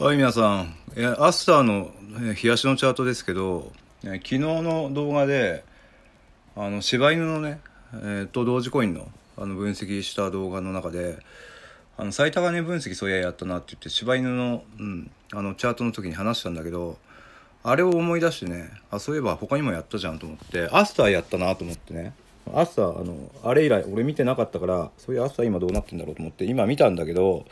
はい皆さんアスターの冷やしのチャートですけど昨日の動画であの柴犬のね、えー、と同時コインのあの分析した動画の中であの最高値分析そういややったなって言って柴犬の,、うん、あのチャートの時に話したんだけどあれを思い出してねあそういえば他にもやったじゃんと思ってアスターやったなと思ってねアスターあのあれ以来俺見てなかったからそういうアスター今どうなってんだろうと思って今見たんだけど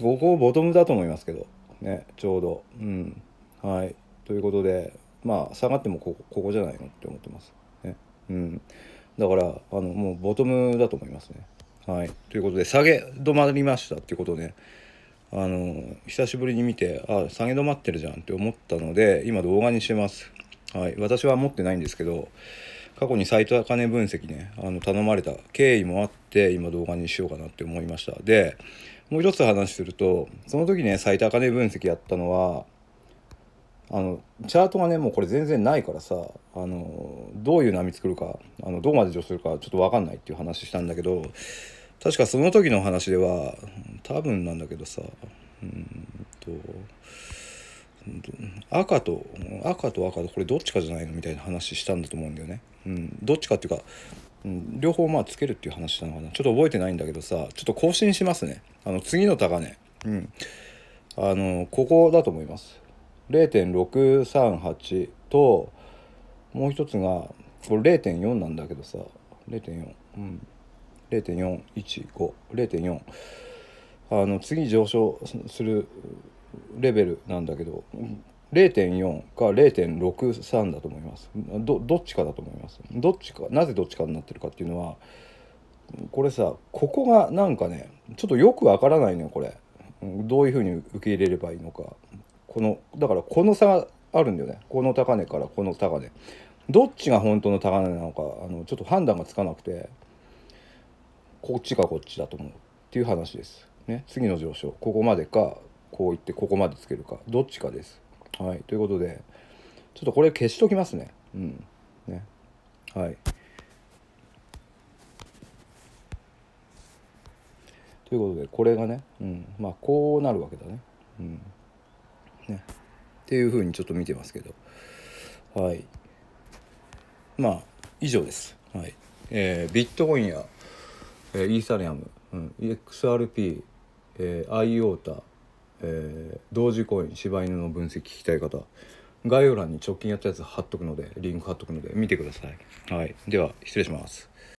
ここボトムだと思いますけどねちょうどうんはいということでまあ下がってもここここじゃないのって思ってますねうんだからあのもうボトムだと思いますねはいということで下げ止まりましたっていうことで、ね、あの久しぶりに見てあ下げ止まってるじゃんって思ったので今動画にしてますはい私は持ってないんですけど過去にサイト高値分析ねあの頼まれた経緯もあって今動画にしようかなって思いましたでもう一つ話するとその時ね最高値分析やったのはあのチャートがねもうこれ全然ないからさあのどういう波作るかあのどこまで助するかちょっと分かんないっていう話したんだけど確かその時の話では多分なんだけどさうんと赤と赤と赤とこれどっちかじゃないのみたいな話したんだと思うんだよね。うん、どっちかっていうか、うん、両方まあつけるっていう話なのかなちょっと覚えてないんだけどさちょっと更新しますね。あの次の高値、うん、あのここだと思います0.638ともう一つがこれ0.4なんだけどさ0.4うん0.4150.4あの次上昇するレベルなんだけど0.4か0.63だと思いますどっちかだと思いますどっちかなぜどっちかになってるかっていうのはこれさここがなんかねちょっとよくわからないのよこれどういうふうに受け入れればいいのかこのだからこの差があるんだよねこの高値からこの高値どっちが本当の高値なのかあのちょっと判断がつかなくてこっちかこっちだと思うっていう話です、ね、次の上昇ここまでかこういってここまでつけるかどっちかです、はい、ということでちょっとこれ消しときますねうんねはいということでこれがね、うん、まあこうなるわけだね。うん、ねっていうふうにちょっと見てますけどはいまあ以上です。はいえー、ビットコインや、えー、イーサリアム、うん、XRP、えー、IOTA、えー、同時コイン柴犬の分析聞きたい方概要欄に直近やったやつ貼っとくのでリンク貼っとくので見てください。はい、では失礼します。